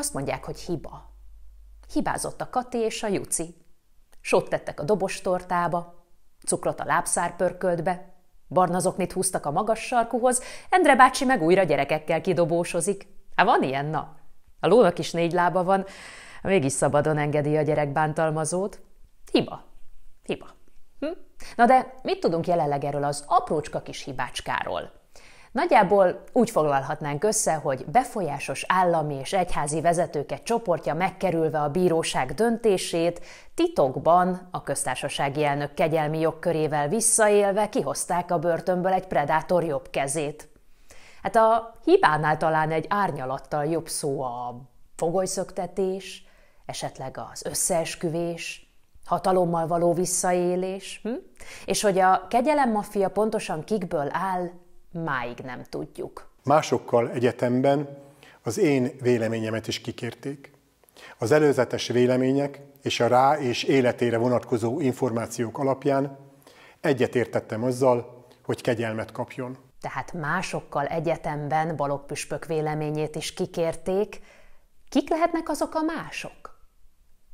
Azt mondják, hogy hiba. Hibázott a Kati és a Juci. Sot tettek a dobostortába, cukrot a lábszárpörköltbe, barnazoknit húztak a magas sarkuhoz, Endre bácsi meg újra gyerekekkel kidobósozik. Hát van ilyen, na? A lónak is négy lába van, mégis szabadon engedi a gyerek bántalmazót. Hiba. Hiba. Hm? Na de mit tudunk jelenleg erről az aprócska kis hibácskáról? Nagyjából úgy foglalhatnánk össze, hogy befolyásos állami és egyházi vezetőket csoportja megkerülve a bíróság döntését, titokban a köztársasági elnök kegyelmi jogkörével visszaélve kihozták a börtönből egy predátor jobb kezét. Hát a hibánál talán egy árnyalattal jobb szó a fogolyszöktetés, esetleg az összeesküvés, hatalommal való visszaélés, hm? és hogy a kegyelem maffia pontosan kikből áll, máig nem tudjuk. Másokkal egyetemben az én véleményemet is kikérték. Az előzetes vélemények és a rá és életére vonatkozó információk alapján egyetértettem azzal, hogy kegyelmet kapjon. Tehát másokkal egyetemben Balogh püspök véleményét is kikérték. Kik lehetnek azok a mások?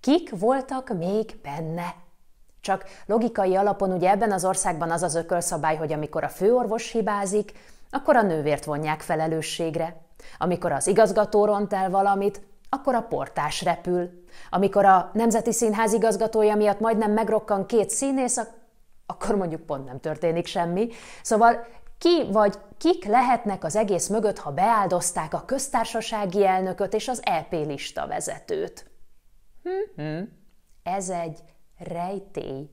Kik voltak még benne? Csak logikai alapon ugye ebben az országban az az ökölszabály, hogy amikor a főorvos hibázik, akkor a nővért vonják felelősségre. Amikor az igazgató ront el valamit, akkor a portás repül. Amikor a Nemzeti Színház igazgatója miatt majdnem megrokkan két színész, akkor mondjuk pont nem történik semmi. Szóval ki vagy kik lehetnek az egész mögött, ha beáldozták a köztársasági elnököt és az EP lista vezetőt? Hm? hm? Ez egy rejtély.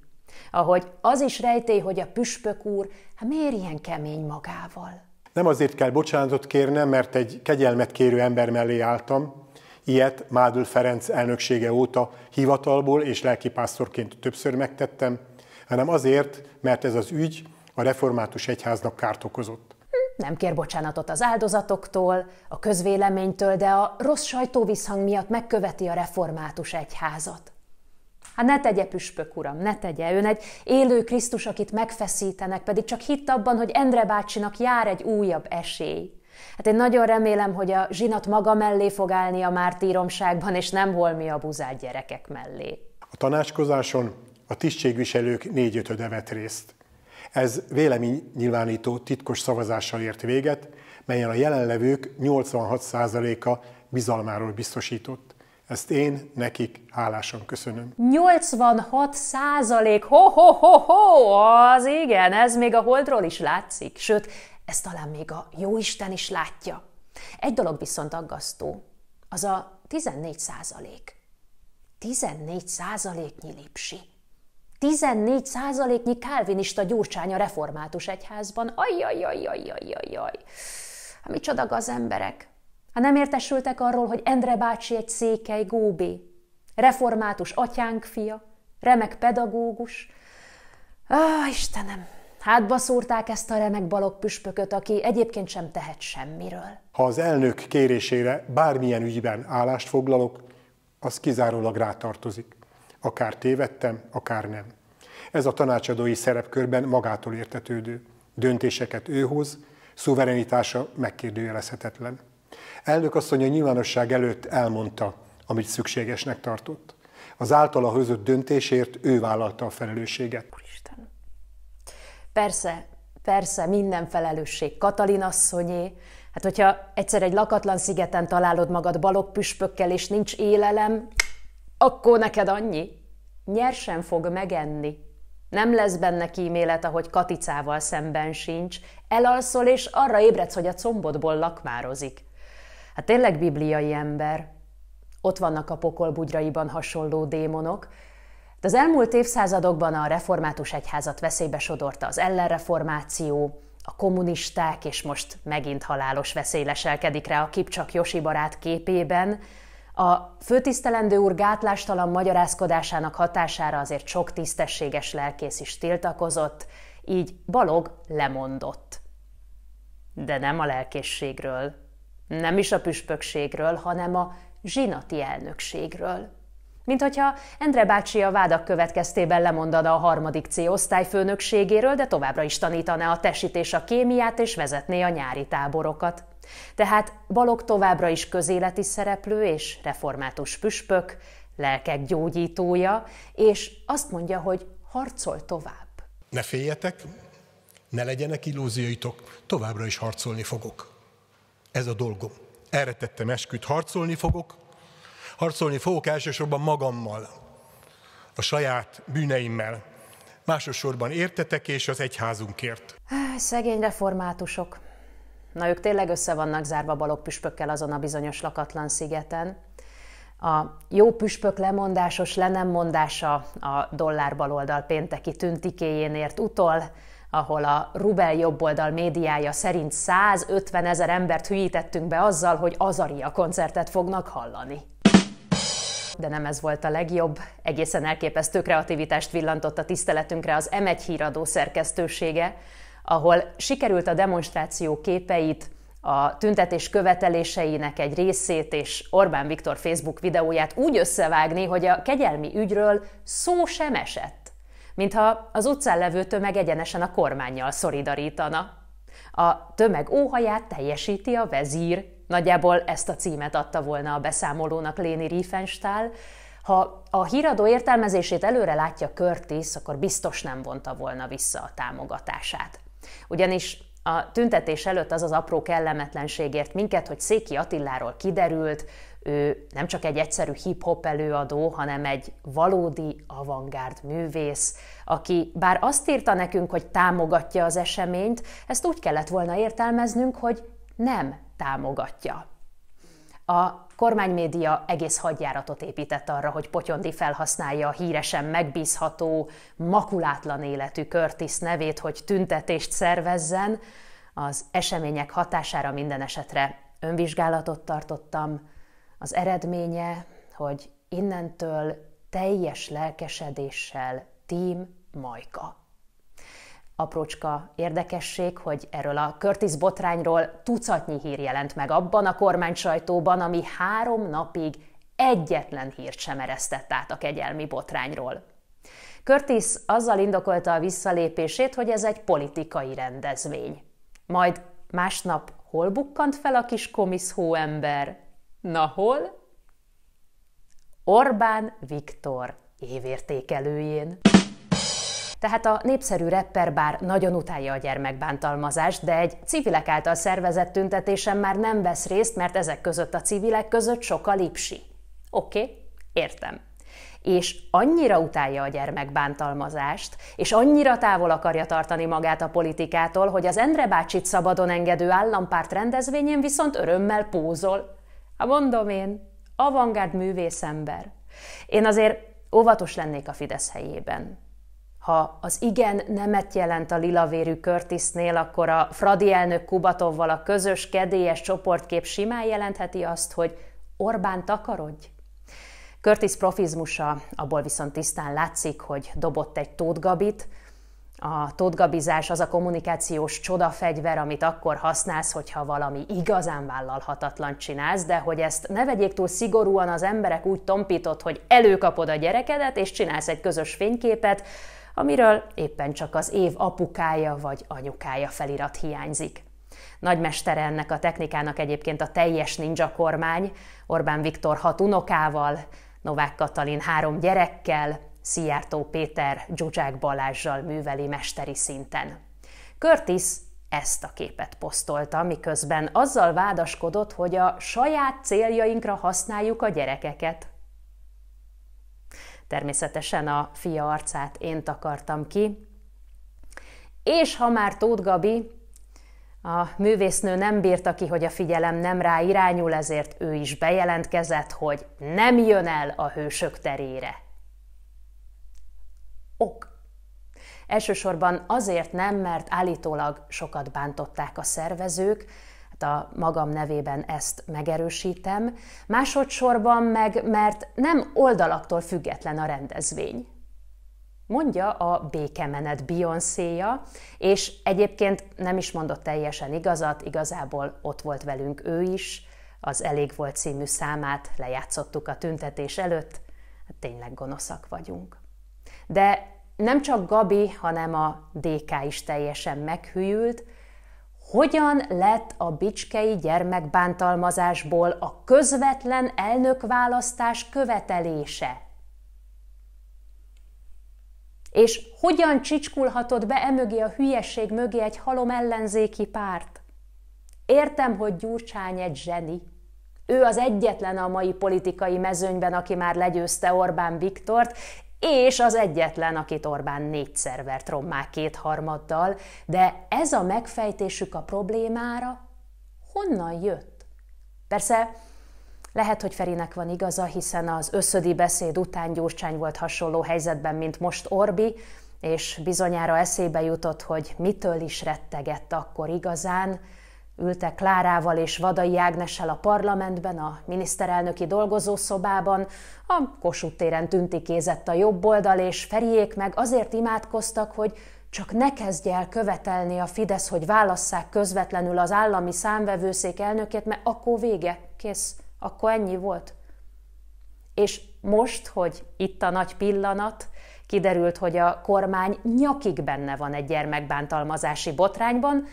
Ahogy az is rejtély, hogy a püspök úr, hát miért ilyen kemény magával? Nem azért kell bocsánatot kérnem, mert egy kegyelmet kérő ember mellé álltam. Ilyet Mádül Ferenc elnöksége óta hivatalból és lelkipásztorként többször megtettem, hanem azért, mert ez az ügy a református egyháznak kárt okozott. Nem kér bocsánatot az áldozatoktól, a közvéleménytől, de a rossz sajtóviszhang miatt megköveti a református egyházat. Hát ne tegye püspök uram, ne tegye. Ön egy élő Krisztus, akit megfeszítenek, pedig csak hitt abban, hogy Endre bácsinak jár egy újabb esély. Hát én nagyon remélem, hogy a zsinat maga mellé fog állni a mártíromságban, és nem holmi a buzát gyerekek mellé. A tanácskozáson a tisztségviselők négyötöde vett részt. Ez véleménynyilvánító titkos szavazással ért véget, melyen a jelenlevők 86%-a bizalmáról biztosított. Ezt én nekik hálásan köszönöm. 86 százalék, ho, ho, ho, ho, az igen, ez még a holdról is látszik, sőt, ezt talán még a jóisten is látja. Egy dolog viszont aggasztó, az a 14 százalék. 14 százaléknyi lipsi. 14 százaléknyi kálvinista gyurcsány a református egyházban. Ajjajajajajajajaj. az emberek. Ha nem értesültek arról, hogy Endre bácsi egy székely góbé, református atyánk fia, remek pedagógus. Á, ah, Istenem, hátba szúrták ezt a remek balok püspököt, aki egyébként sem tehet semmiről. Ha az elnök kérésére bármilyen ügyben állást foglalok, az kizárólag rátartozik. Akár tévedtem, akár nem. Ez a tanácsadói szerepkörben magától értetődő. Döntéseket ő hoz, szuverenitása megkérdőjelezhetetlen. Elnök asszony a nyilvánosság előtt elmondta, amit szükségesnek tartott. Az általa hozott döntésért ő vállalta a felelősséget. Úristen. Persze, persze, minden felelősség Katalin asszonyé. Hát hogyha egyszer egy lakatlan szigeten találod magad balok püspökkel, és nincs élelem, akkor neked annyi. Nyersen fog megenni. Nem lesz benne kímélet, ahogy Katicával szemben sincs. Elalszol, és arra ébredsz, hogy a combodból lakmározik. Hát tényleg bibliai ember. Ott vannak a pokolbugyraiban hasonló démonok, de az elmúlt évszázadokban a református egyházat veszélybe sodorta az ellenreformáció, a kommunisták, és most megint halálos veszély leselkedik rá a Kipcsak Josi barát képében. A főtisztelendő úr gátlástalan magyarázkodásának hatására azért sok tisztességes lelkész is tiltakozott, így Balog lemondott. De nem a lelkészségről, nem is a püspökségről, hanem a zsinati elnökségről. Mint hogyha Endre bácsi a vádak következtében lemondana a harmadik C főnökségéről, de továbbra is tanítaná a és a kémiát és vezetné a nyári táborokat. Tehát Balog továbbra is közéleti szereplő és református püspök, lelkek gyógyítója, és azt mondja, hogy harcol tovább. Ne féljetek, ne legyenek illúzióitok, továbbra is harcolni fogok. Ez a dolgom. Erre tettem esküt, harcolni fogok. Harcolni fogok elsősorban magammal, a saját bűneimmel. Másosorban értetek és az egyházunkért. Ah, szegény reformátusok. Na ők tényleg össze vannak zárva balok püspökkel azon a bizonyos lakatlan szigeten. A jó püspök lemondásos lenemmondása a dollár baloldal pénteki tüntikéjén ért utol, ahol a Rubel jobboldal médiája szerint 150 ezer embert hülyítettünk be azzal, hogy Azaria koncertet fognak hallani. De nem ez volt a legjobb. Egészen elképesztő kreativitást villantott a tiszteletünkre az M1 híradó szerkesztősége, ahol sikerült a demonstráció képeit, a tüntetés követeléseinek egy részét és Orbán Viktor Facebook videóját úgy összevágni, hogy a kegyelmi ügyről szó sem esett mintha az utcán levő tömeg egyenesen a kormányjal szolidarítana. A tömeg óhaját teljesíti a vezír, nagyjából ezt a címet adta volna a beszámolónak Léni Riefenstahl, ha a híradó értelmezését előre látja Curtis, akkor biztos nem vonta volna vissza a támogatását. Ugyanis a tüntetés előtt az az apró kellemetlenségért minket, hogy Széki Attiláról kiderült, ő nem csak egy egyszerű hip-hop előadó, hanem egy valódi avantgárd művész, aki bár azt írta nekünk, hogy támogatja az eseményt, ezt úgy kellett volna értelmeznünk, hogy nem támogatja. A kormánymédia egész hadjáratot épített arra, hogy Potyondi felhasználja a híresen megbízható, makulátlan életű Curtis nevét, hogy tüntetést szervezzen. Az események hatására minden esetre önvizsgálatot tartottam, az eredménye, hogy innentől teljes lelkesedéssel Team Majka. Aprócska érdekesség, hogy erről a Curtis botrányról tucatnyi hír jelent meg abban a kormány sajtóban, ami három napig egyetlen hírt sem eresztett át a kegyelmi botrányról. Curtis azzal indokolta a visszalépését, hogy ez egy politikai rendezvény. Majd másnap hol bukkant fel a kis komisz hóember? Na hol? Orbán Viktor évértékelőjén. Tehát a népszerű rapper bár nagyon utálja a gyermekbántalmazást, de egy civilek által szervezett tüntetésen már nem vesz részt, mert ezek között a civilek között sok a lipsi. Oké, okay, értem. És annyira utálja a gyermekbántalmazást, és annyira távol akarja tartani magát a politikától, hogy az Endre bácsit szabadon engedő állampárt rendezvényén viszont örömmel pózol. Ha mondom én, avangárd művész ember. Én azért óvatos lennék a Fidesz helyében. Ha az igen nemet jelent a lilavérű Körtisznél, akkor a Fradi elnök Kubatovval a közös kedélyes csoportkép simán jelentheti azt, hogy Orbán takarodj. Körtisz profizmusa abból viszont tisztán látszik, hogy dobott egy Gabit, a totgabizás az a kommunikációs csodafegyver, amit akkor használsz, hogyha valami igazán vállalhatatlan csinálsz, de hogy ezt ne vegyék túl szigorúan, az emberek úgy tompított, hogy előkapod a gyerekedet, és csinálsz egy közös fényképet, amiről éppen csak az év apukája vagy anyukája felirat hiányzik. Nagymestere ennek a technikának egyébként a teljes ninja kormány, Orbán Viktor hat unokával, Novák Katalin három gyerekkel, Szijjártó Péter Zsuzsák Balázsjal műveli mesteri szinten. Curtis ezt a képet posztolta, miközben azzal vádaskodott, hogy a saját céljainkra használjuk a gyerekeket. Természetesen a fia arcát én takartam ki. És ha már Tóth Gabi, a művésznő nem bírta ki, hogy a figyelem nem rá irányul, ezért ő is bejelentkezett, hogy nem jön el a hősök terére ok. Elsősorban azért nem, mert állítólag sokat bántották a szervezők, hát a magam nevében ezt megerősítem, másodszorban meg, mert nem oldalaktól független a rendezvény. Mondja a békemenet Beyoncéja, és egyébként nem is mondott teljesen igazat, igazából ott volt velünk ő is, az Elég volt című számát lejátszottuk a tüntetés előtt, hát tényleg gonoszak vagyunk. De nem csak Gabi, hanem a DK is teljesen meghűlt. Hogyan lett a bicskei gyermekbántalmazásból a közvetlen elnökválasztás követelése? És hogyan csicskulhatott be emögé a hülyeség mögé egy halom ellenzéki párt? Értem, hogy Gyurcsány egy zseni. Ő az egyetlen a mai politikai mezőnyben, aki már legyőzte Orbán Viktort, és az egyetlen, akit Orbán négyszer vert rommá kétharmaddal, de ez a megfejtésük a problémára honnan jött? Persze lehet, hogy Ferinek van igaza, hiszen az összödi beszéd után Gyurcsány volt hasonló helyzetben, mint most Orbi, és bizonyára eszébe jutott, hogy mitől is rettegett akkor igazán, Ültek Klárával és Vadai Ágnessel a parlamentben, a miniszterelnöki dolgozószobában, a Kossuth téren tüntikézett a jobb oldal, és Feriék meg azért imádkoztak, hogy csak ne kezdje el követelni a Fidesz, hogy válasszák közvetlenül az állami számvevőszék elnökét, mert akkor vége, kész, akkor ennyi volt. És most, hogy itt a nagy pillanat, kiderült, hogy a kormány nyakig benne van egy gyermekbántalmazási botrányban,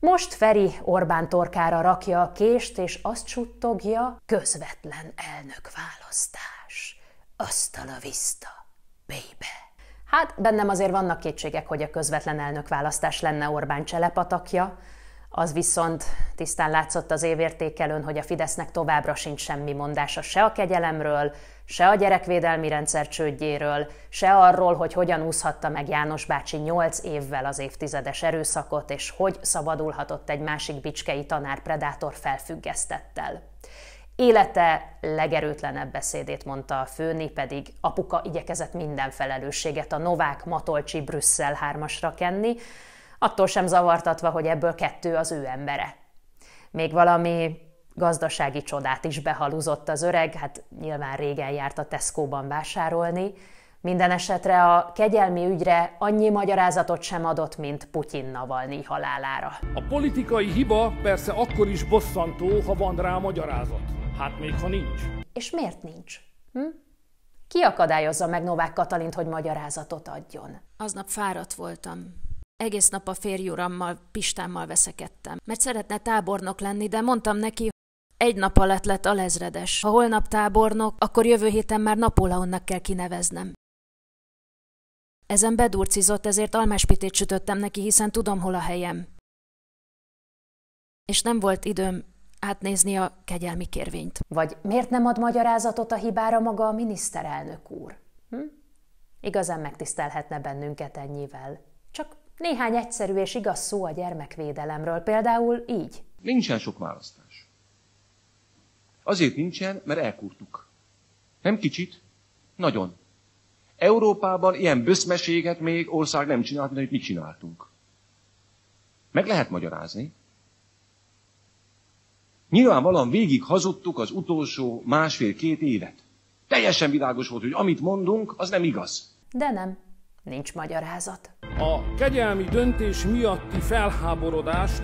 most Feri Orbán torkára rakja a kést, és azt suttogja, közvetlen elnökválasztás. Azt a vista, baby. Hát bennem azért vannak kétségek, hogy a közvetlen elnökválasztás lenne Orbán cselepatakja, az viszont tisztán látszott az évértékelőn, hogy a Fidesznek továbbra sincs semmi mondása se a kegyelemről, se a gyerekvédelmi rendszer csődjéről, se arról, hogy hogyan úszhatta meg János bácsi 8 évvel az évtizedes erőszakot, és hogy szabadulhatott egy másik bicskei tanár predátor felfüggesztettel. Élete legerőtlenebb beszédét mondta a főni, pedig apuka igyekezett minden felelősséget a Novák Matolcsi Brüsszel hármasra kenni, attól sem zavartatva, hogy ebből kettő az ő embere. Még valami gazdasági csodát is behaluzott az öreg, hát nyilván régen járt a Tesco-ban vásárolni. Minden esetre a kegyelmi ügyre annyi magyarázatot sem adott, mint Putyin Navalnyi halálára. A politikai hiba persze akkor is bosszantó, ha van rá magyarázat. Hát még ha nincs. És miért nincs? Hm? Ki akadályozza meg Novák Katalint, hogy magyarázatot adjon? Aznap fáradt voltam. Egész nap a férjurammal, Pistámmal veszekedtem, mert szeretne tábornok lenni, de mondtam neki, egy nap alatt lett alezredes. Ha holnap tábornok, akkor jövő héten már Napóleonnak kell kineveznem. Ezen bedurcizott, ezért almáspitét sütöttem neki, hiszen tudom, hol a helyem. És nem volt időm átnézni a kegyelmi kérvényt. Vagy miért nem ad magyarázatot a hibára maga a miniszterelnök úr? Hm? Igazán megtisztelhetne bennünket ennyivel. Csak néhány egyszerű és igaz szó a gyermekvédelemről, például így. Nincsen sok választás. Azért nincsen, mert elkúrtuk. Nem kicsit, nagyon. Európában ilyen böszmeséget még ország nem csinált, mint amit mi csináltunk. Meg lehet magyarázni. Nyilvánvalóan végig hazudtuk az utolsó másfél-két évet. Teljesen világos volt, hogy amit mondunk, az nem igaz. De nem, nincs magyarázat. A kegyelmi döntés miatti felháborodást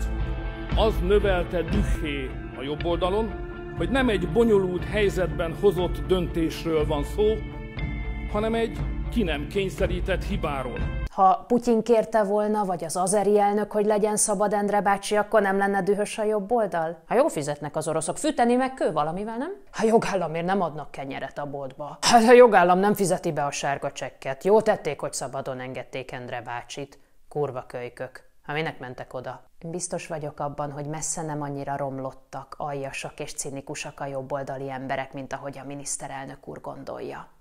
az növelte dühé a jobb oldalon, hogy nem egy bonyolult helyzetben hozott döntésről van szó, hanem egy ki nem kényszerített hibáról. Ha Putyin kérte volna, vagy az azeri elnök, hogy legyen szabad Endre bácsi, akkor nem lenne dühös a jobb oldal? Ha jó fizetnek az oroszok, fűteni meg kő valamivel, nem? Ha jogállamért nem adnak kenyeret a boltba. Hát a jogállam nem fizeti be a sárga csekket. Jó tették, hogy szabadon engedték Endre bácsit. Kurva kölykök. Ha minek mentek oda? Biztos vagyok abban, hogy messze nem annyira romlottak, aljasak és cinikusak a jobboldali emberek, mint ahogy a miniszterelnök úr gondolja.